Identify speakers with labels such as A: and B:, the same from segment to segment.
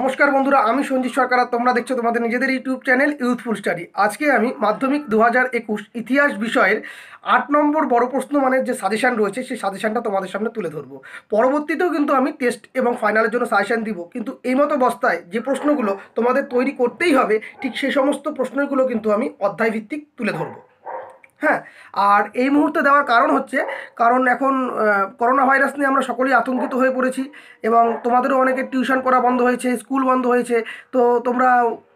A: নমস্কার বন্ধুরা আমি সঞ্জিত সরকার আর তোমরা দেখছো তোমাদের নিজেদের ইউটিউব চ্যানেল ইউথফুল স্টাডি আজকে আমি মাধ্যমিক দু একুশ ইতিহাস বিষয়ের আট নম্বর বড় প্রশ্ন মানের যে সাজেশান রয়েছে সেই সাজেশানটা তোমাদের সামনে তুলে ধরবো পরবর্তীতেও কিন্তু আমি টেস্ট এবং ফাইনালের জন্য সাজেশান দিব কিন্তু এই মতো বস্তায় যে প্রশ্নগুলো তোমাদের তৈরি করতেই হবে ঠিক সেই সমস্ত প্রশ্নগুলো কিন্তু আমি অধ্যায়ভিত্তিক তুলে ধরবো হ্যাঁ আর এই মুহূর্তে দেওয়ার কারণ হচ্ছে কারণ এখন করোনা ভাইরাস নিয়ে আমরা সকলেই আতঙ্কিত হয়ে পড়েছি এবং তোমাদেরও অনেকে টিউশন করা বন্ধ হয়েছে স্কুল বন্ধ হয়েছে তো তোমরা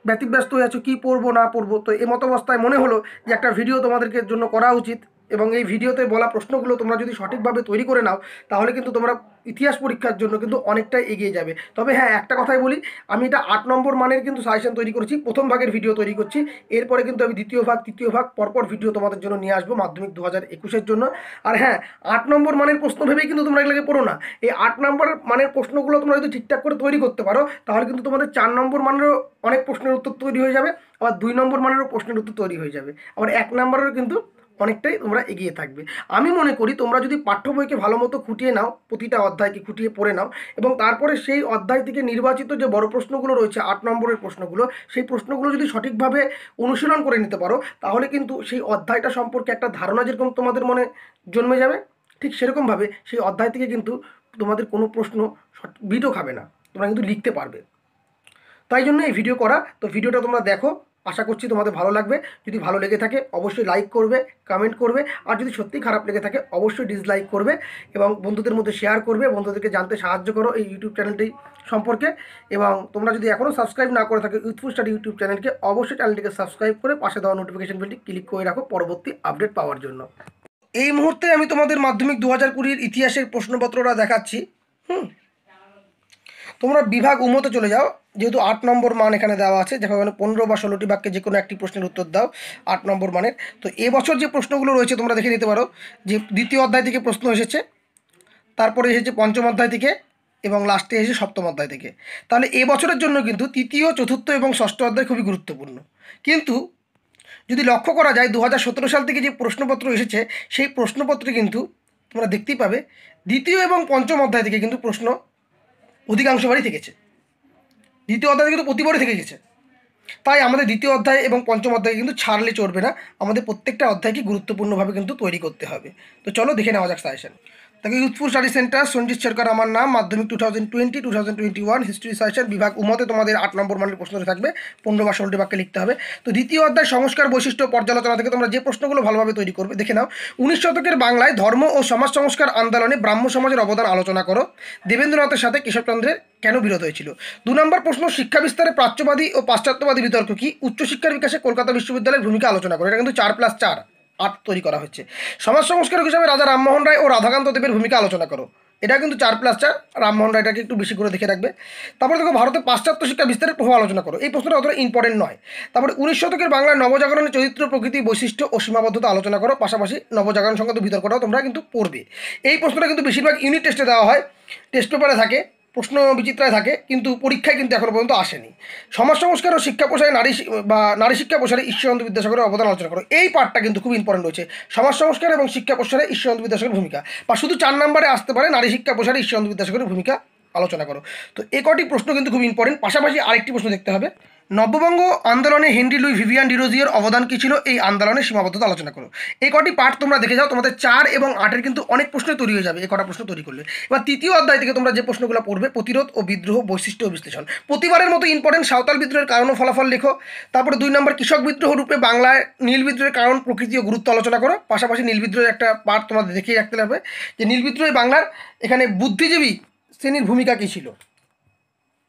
A: ব্যতিব্যস্ত হয়ে আছো কী পড়বো না পড়বো তো এই মতো অবস্থায় মনে হলো যে একটা ভিডিও তোমাদেরকে জন্য করা উচিত এবং এই ভিডিওতে বলা প্রশ্নগুলো তোমরা যদি সঠিকভাবে তৈরি করে নাও তাহলে কিন্তু তোমরা ইতিহাস পরীক্ষার জন্য কিন্তু অনেকটাই এগিয়ে যাবে তবে হ্যাঁ একটা কথাই বলি আমি এটা আট নম্বর মানের কিন্তু সাজেশন তৈরি করেছি প্রথম ভাগের ভিডিও তৈরি করছি এরপরে কিন্তু আমি দ্বিতীয় ভাগ তৃতীয় ভাগ পরপর ভিডিও তোমাদের জন্য নিয়ে আসবো মাধ্যমিক দু হাজার একুশের জন্য আর হ্যাঁ আট নম্বর মানের প্রশ্ন ভেবেই কিন্তু তোমরা এগুলোকে পড়ো না এই আট নম্বর মানের প্রশ্নগুলো তোমরা যদি ঠিকঠাক করে তৈরি করতে পারো তাহলে কিন্তু তোমাদের চার নম্বর মানেরও অনেক প্রশ্নের উত্তর তৈরি হয়ে যাবে আবার দুই নম্বর মানেরও প্রশ্নের উত্তর তৈরি হয়ে যাবে আবার এক নম্বরেরও কিন্তু অনেকটাই তোমরা এগিয়ে থাকবে আমি মনে করি তোমরা যদি পাঠ্য বইকে ভালো মতো খুঁটিয়ে নাও প্রতিটা অধ্যায়কে খুঁটিয়ে পড়ে নাও এবং তারপরে সেই অধ্যায় থেকে নির্বাচিত যে বড় প্রশ্নগুলো রয়েছে আট নম্বরের প্রশ্নগুলো সেই প্রশ্নগুলো যদি সঠিকভাবে অনুশীলন করে নিতে পারো তাহলে কিন্তু সেই অধ্যায়টা সম্পর্কে একটা ধারণা যেরকম তোমাদের মনে জন্মে যাবে ঠিক সেরকমভাবে সেই অধ্যায় থেকে কিন্তু তোমাদের কোনো প্রশ্ন বিটও খাবে না তোমরা কিন্তু লিখতে পারবে তাই জন্য এই ভিডিও করা তো ভিডিওটা তোমরা দেখো আশা করছি তোমাদের ভালো লাগবে যদি ভালো লেগে থাকে অবশ্যই লাইক করবে কমেন্ট করবে আর যদি সত্যি খারাপ লেগে থাকে অবশ্যই ডিসলাইক করবে এবং বন্ধুদের মধ্যে শেয়ার করবে বন্ধুদেরকে জানতে সাহায্য করো এই ইউটিউব চ্যানেলটি সম্পর্কে এবং তোমরা যদি এখনও সাবস্ক্রাইব না করে থাকে ইউথফুল স্টাডি ইউটিউব চ্যানেলকে অবশ্যই চ্যানেলটিকে সাবস্ক্রাইব করে পাশে দেওয়া নোটিফিকেশন বেলটি ক্লিক করে রাখো পরবর্তী আপডেট পাওয়ার জন্য এই মুহূর্তে আমি তোমাদের মাধ্যমিক দু হাজার কুড়ির ইতিহাসের প্রশ্নপত্রটা দেখাচ্ছি তোমরা বিভাগ উমতে চলে যাও যেহেতু আট নম্বর মান এখানে দেওয়া আছে দেখো এখানে পনেরো বা ষোলোটি বাক্যে যে কোনো একটি প্রশ্নের উত্তর দাও আট নম্বর মানের তো এবছর যে প্রশ্নগুলো রয়েছে তোমরা দেখে নিতে পারো যে দ্বিতীয় অধ্যায় থেকে প্রশ্ন এসেছে তারপরে এসেছে পঞ্চম অধ্যায় থেকে এবং লাস্টে এসে সপ্তম অধ্যায় থেকে তাহলে এবছরের জন্য কিন্তু তৃতীয় চতুর্থ এবং ষষ্ঠ অধ্যায় খুবই গুরুত্বপূর্ণ কিন্তু যদি লক্ষ্য করা যায় দু সাল থেকে যে প্রশ্নপত্র এসেছে সেই প্রশ্নপত্রে কিন্তু তোমরা দেখতেই পাবে দ্বিতীয় এবং পঞ্চম অধ্যায় থেকে কিন্তু প্রশ্ন অধিকাংশ বারই থেকেছে দ্বিতীয় অধ্যায় কিন্তু প্রতিবারই থেকে গেছে তাই আমাদের দ্বিতীয় অধ্যায় এবং পঞ্চম অধ্যায় কিন্তু ছাড়লে চলবে না আমাদের প্রত্যেকটা অধ্যায়কে গুরুত্বপূর্ণভাবে কিন্তু তৈরি করতে হবে তো চলো দেখে নেওয়া যাক সাজেশন তাকে youthful study centre Sanjit Sarkar আমার নাম মাধ্যমিক two thousand twenty two thousand twenty one history সাইসের বিভাগ উমতে তোমাদের আট নম্বর মানের প্রশ্ন থাকবে পনেরো বা ষোলোটি বাক্যে লিখতে হবে তো দ্বিতীয় অধ্যায় সংস্কার বৈশিষ্ট্য পর্যালোচনা থেকে তোমরা যে প্রশ্নগুলো ভালোভাবে তৈরি করবে দেখে নাও উনিশ শতকের বাংলায় ধর্ম ও সমাজ সংস্কার আন্দোলনে ব্রাহ্ম সমাজের অবদান আলোচনা করো দেবেন্দ্রনাথের সাথে কেশবচন্দ্রের কেন বিরোধ হয়েছিল দু নম্বর প্রশ্ন শিক্ষা বিস্তারে প্রাচ্যবাদী ও পাশ্চাত্যবাদী বিতর্ক কি উচ্চশিক্ষার বিকাশে কলকাতা বিশ্ববিদ্যালয়ের ভূমিকা আলোচনা করো এটা কিন্তু চার প্লাস চার আর্ট তৈরি করা হচ্ছে সমাজ সংস্কারক হিসাবে রাজা রামমোহন রায় ও রাধাকান্ত দেবের ভূমিকা আলোচনা করো এটা কিন্তু চার প্লাস চার রামমোহন রায়টাকে একটু বেশি করে দেখে রাখবে তারপরে দেখো ভারতে পাশ্চাত্য শিক্ষা বিস্তারের প্রভাব আলোচনা করো এই প্রশ্নটা অতটা ইম্পর্টেন্ট নয় তারপরে উনিশ শতকের বাংলার নবজাগরণের চরিত্র প্রকৃতি বৈশিষ্ট্য ও সীমাবদ্ধতা আলোচনা করো পাশাপাশি নবজাগরণ সংক্রান্ত বিতর্কটাও তোমরা কিন্তু পড়বে এই প্রশ্নটা কিন্তু বেশিরভাগ ইউনিট টেস্টে দেওয়া হয় টেস্ট পেপারে থাকে প্রশ্ন বিচিত্রায় থাকে কিন্তু পরীক্ষায় কিন্তু এখনও পর্যন্ত আসেনি সমাজ সংস্কার ও শিক্ষা প্রসারে নারী বা নারী শিক্ষা প্রসারে ঈশ্বরন্দ বিদ্যাসাগরের অবদান আলোচনা করো এই পার্টটা কিন্তু খুব ইম্পর্টেন্ট রয়েছে সমাজ সংস্কার এবং শিক্ষা প্রসারে ঈশ্বরচন্দ্র বিদ্যাসাগরের ভূমিকা বা শুধু চার নম্বরে আসতে পারে নারী শিক্ষা প্রসারে ঈশ্বরন্দ বিদ্যাসাগরের ভূমিকা আলোচনা করো তো এ কটি প্রশ্ন কিন্তু খুব ইম্পর্টেন্ট পাশাপাশি আরেকটি প্রশ্ন দেখতে হবে নববঙ্গ আন্দোলনে হেনরি লুই ভিভিয়ান ডিরোজিয়ার অবদান কী ছিল এই আন্দোলনের সীমাবদ্ধতা আলোচনা করো এই কটি পাঠ তোমরা দেখে যাও তোমাদের চার এবং আটের কিন্তু অনেক প্রশ্ন তৈরি হয়ে যাবে এই কটা প্রশ্ন তৈরি করলে এবার তৃতীয় অধ্যায় থেকে তোমরা যে প্রশ্নগুলো পড়বে প্রতিরোধ ও বিদ্রোহ বৈশিষ্ট্য ও বিশ্লেষণ প্রতিবারের মতো ইম্পর্টেন্ট সাঁওতাল বিদ্রোহের কারণ ও ফলাফল লেখো তারপরে দুই নম্বর কৃষক বিদ্রোহ রূপে বাংলায় নীল বিদ্রোহের কারণ প্রকৃতি ও গুরুত্ব আলোচনা করো পাশাপাশি নীল বিদ্রোহের একটা পাঠ তোমাদের দেখেই রাখতে হবে যে নীল বিদ্রোহে বাংলার এখানে বুদ্ধিজীবী শ্রেণীর ভূমিকা কী ছিল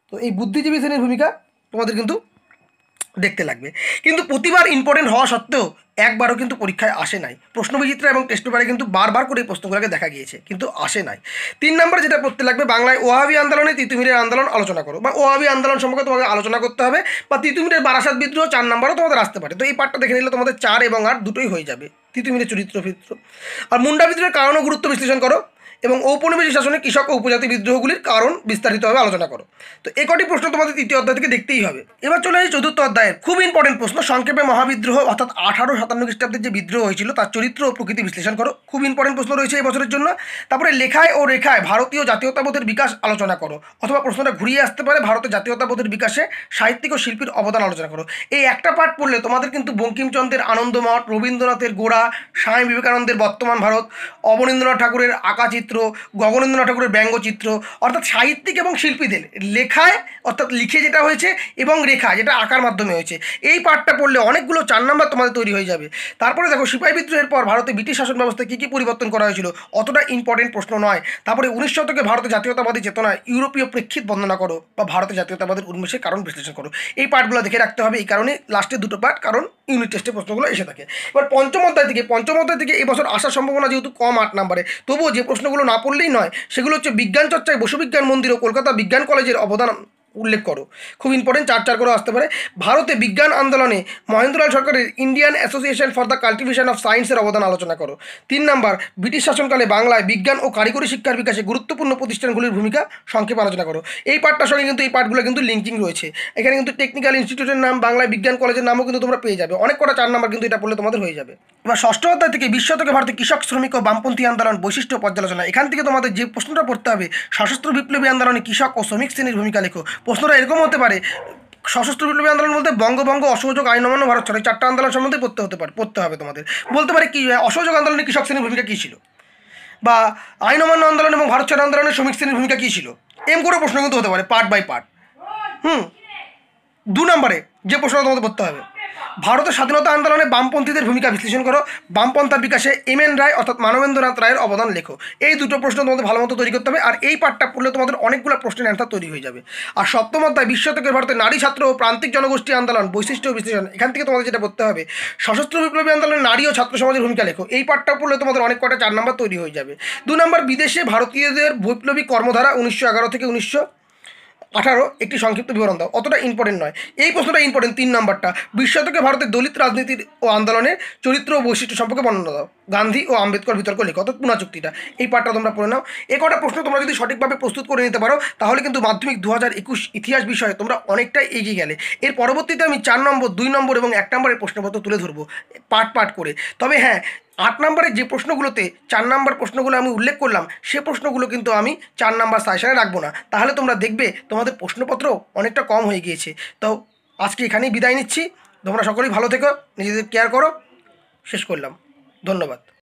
A: তো এই বুদ্ধিজীবী শ্রেণীর ভূমিকা তোমাদের কিন্তু দেখতে লাগবে কিন্তু প্রতিবার ইম্পর্টেন্ট হওয়া সত্ত্বেও একবারও কিন্তু পরীক্ষায় আসে নাই প্রশ্নবিচিত্রা এবং টেস্ট পেপারে কিন্তু বারবার করে এই প্রশ্নগুলোকে দেখা গিয়েছে কিন্তু আসে নাই তিন নম্বর যেটা পড়তে লাগবে বাংলায় ওয়াহাবি আন্দোলনে তিতুমিরের আন্দোলন আলোচনা করো বা ওয়াহাবি আন্দোলন সম্পর্কে তোমাকে আলোচনা করতে হবে বা তিতুমিরের বারাসাত বিদ্রোহ চার নম্বরও তোমাদের আসতে পারে তো এই পার্টটা দেখে নিলে তোমাদের চার এবং আট দুটোই হয়ে যাবে তিতুমিরের চরিত্র ফিত্র আর মুন্ডা বিদ্রোহের কারণেও গুরুত্ব বিশ্লেষণ করো এবং ঔপনিবেশিক শাসনে কৃষক ও উপজাতি বিদ্রোহগুলির কারণ বিস্তারিতভাবে আলোচনা করো তো একটি কটি প্রশ্ন তোমাদের তৃতীয় অধ্যায় থেকে দেখতেই হবে এবার চলে আসি চতুর্থ অধ্যায়ের খুব ইম্পর্টেন্ট প্রশ্ন সংক্ষেপে মহাবিদ্রোহ অর্থাৎ আঠারো সাতান্ন খ্রিস্টাব্দের যে বিদ্রোহ হয়েছিল তার চরিত্র ও প্রকৃতি বিশ্লেষণ করো খুব ইম্পর্টেন্ট প্রশ্ন রয়েছে এই বছরের জন্য তারপরে লেখায় ও রেখায় ভারতীয় জাতীয়তাবোধের বিকাশ আলোচনা করো অথবা প্রশ্নটা ঘুরিয়ে আসতে পারে ভারতের জাতীয়তাবোধের বিকাশে সাহিত্যিক ও শিল্পীর অবদান আলোচনা করো এই একটা পাঠ পড়লে তোমাদের কিন্তু বঙ্কিমচন্দ্রের আনন্দমঠ রবীন্দ্রনাথের গোড়া স্বামী বিবেকানন্দের বর্তমান ভারত অবনীন্দ্রনাথ ঠাকুরের আঁকা চিত্র চিত্র গগনেন্দ্রনাথ ঠাকুরের ব্যঙ্গচিত্র অর্থাৎ সাহিত্যিক এবং শিল্পীদের লেখায় অর্থাৎ লিখে যেটা হয়েছে এবং রেখা যেটা আঁকার মাধ্যমে হয়েছে এই পাঠটা পড়লে অনেকগুলো চার নাম্বার তোমাদের তৈরি হয়ে যাবে তারপরে দেখো সিপাহি বিদ্রোহের পর ভারতে ব্রিটিশ শাসন ব্যবস্থায় কী কী পরিবর্তন করা হয়েছিল অতটা ইম্পর্টেন্ট প্রশ্ন নয় তারপরে উনিশ শতকে ভারতের জাতীয়তাবাদী চেতনা ইউরোপীয় প্রেক্ষিত বর্ণনা করো বা ভারতের জাতীয়তাবাদের উন্মেষের কারণ বিশ্লেষণ করো এই পাঠগুলো দেখে রাখতে হবে এই কারণে লাস্টের দুটো পাঠ কারণ ইউনিট টেস্টে প্রশ্নগুলো এসে থাকে এবার পঞ্চম অধ্যায় থেকে পঞ্চম অধ্যায় থেকে এবছর আসার সম্ভাবনা যেহেতু কম আট নাম্বারে তবুও যে প্রশ্নগুলো না পড়লেই নয় সেগুলো হচ্ছে বিজ্ঞান চর্চায় বসুবিজ্ঞান মন্দির ও কলকাতা বিজ্ঞান কলেজের অবদান উল্লেখ করো খুব ইম্পর্টেন্ট চার চার করে আসতে পারে ভারতে বিজ্ঞান আন্দোলনে মহেন্দ্রলাল সরকারের Indian Association for the Cultivation of সায়েন্সের অবদান আলোচনা করো তিন নাম্বার ব্রিটিশ শাসনকালে বাংলায় বিজ্ঞান ও কারিগরি শিক্ষার বিকাশে গুরুত্বপূর্ণ প্রতিষ্ঠানগুলির ভূমিকা সংক্ষেপে আলোচনা করো এই পার্টটার সঙ্গে কিন্তু এই পার্টগুলো কিন্তু লিঙ্কিং রয়েছে এখানে কিন্তু টেকনিক্যাল ইনস্টিটিউটের নাম বাংলায় বিজ্ঞান কলেজের নামও কিন্তু তোমরা পেয়ে যাবে অনেক কটা চার নাম্বার কিন্তু এটা পড়লে তোমাদের হয়ে যাবে এবার ষষ্ঠ অধ্যায় থেকে বিশ্ব থেকে ভারতে কৃষক শ্রমিক ও বামপন্থী আন্দোলন বৈশিষ্ট্য পর্যালোচনা এখান থেকে তোমাদের যে প্রশ্নটা পড়তে হবে সশস্ত্র বিপ্লবী আন্দোলনে কৃষক ও শ্রমিক শ্রেণীর ভূমিকা লেখো প্রশ্নটা এরকম হতে পারে সশস্ত্র বিপ্লবী আন্দোলন বলতে বঙ্গবঙ্গ অসহযোগ আইন অমান্য ভারত ছড়ে চারটা আন্দোলন সম্বন্ধে পড়তে হতে পারে পড়তে হবে তোমাদের বলতে পারে কি অসহযোগ আন্দোলনে কৃষক শ্রেণীর ভূমিকা কী ছিল বা আইন অমান্য আন্দোলন এবং ভারত ছাড়া আন্দোলনে শ্রমিক শ্রেণীর ভূমিকা কী ছিল এম করে প্রশ্ন কিন্তু হতে পারে পার্ট বাই পার্ট হুম দু নম্বরে যে প্রশ্নটা তোমাদের পড়তে হবে ভারতের স্বাধীনতা আন্দোলনে বামপন্থীদের ভূমিকা বিশ্লেষণ করো বামপন্থার বিকাশে এম এন রায় অর্থাৎ মানবেন্দ্রনাথ রায়ের অবদান লেখো এই দুটো প্রশ্ন তোমাদের ভালো মতো তৈরি করতে হবে আর এই পাঠটা পড়লে তোমাদের অনেকগুলো প্রশ্নের অ্যান্সার তৈরি হয়ে যাবে আর সপ্তম অধ্যায় বিশ্ব থেকে ভারতের নারী ছাত্র ও প্রান্তিক জনগোষ্ঠী আন্দোলন বৈশিষ্ট্য বিশ্লেষণ এখান থেকে তোমাদের যেটা পড়তে হবে সশস্ত্র বিপ্লবী আন্দোলনে নারী ও ছাত্র সমাজের ভূমিকা লেখো এই পাঠটা পড়লে তোমাদের অনেক কটা চার নম্বর তৈরি হয়ে যাবে দু নম্বর বিদেশে ভারতীয়দের বৈপ্লবী কর্মধারা উনিশশো এগারো থেকে উনিশশো আঠারো একটি সংক্ষিপ্ত বিবরণ দাও অতটা ইম্পর্টেন্ট নয় এই প্রশ্নটা ইম্পর্টেন্ট তিন নম্বরটা বিশ শতকে ভারতের দলিত রাজনীতির ও আন্দোলনের চরিত্র ও বৈশিষ্ট্য সম্পর্কে বর্ণনা দাও গান্ধী ও আম্বেদকর বিতর্ক লেখ অর্থাৎ পুনা চুক্তিটা এই পাঠটা তোমরা পড়ে নাও এ কটা প্রশ্ন তোমরা যদি সঠিকভাবে প্রস্তুত করে নিতে পারো তাহলে কিন্তু মাধ্যমিক দু হাজার একুশ ইতিহাস বিষয়ে তোমরা অনেকটাই এগিয়ে গেলে এর পরবর্তীতে আমি চার নম্বর দুই নম্বর এবং এক নম্বরের প্রশ্নপত্র তুলে ধরবো পাঠ পাঠ করে তবে হ্যাঁ আট নম্বরের যে প্রশ্নগুলোতে চার নম্বর প্রশ্নগুলো আমি উল্লেখ করলাম সে প্রশ্নগুলো কিন্তু আমি চার নম্বর সাজেশানে রাখবো না তাহলে তোমরা দেখবে তোমাদের প্রশ্নপত্র অনেকটা কম হয়ে গিয়েছে তো আজকে এখানেই বিদায় নিচ্ছি তোমরা সকলেই ভালো থেকো নিজেদের কেয়ার করো শেষ করলাম ধন্যবাদ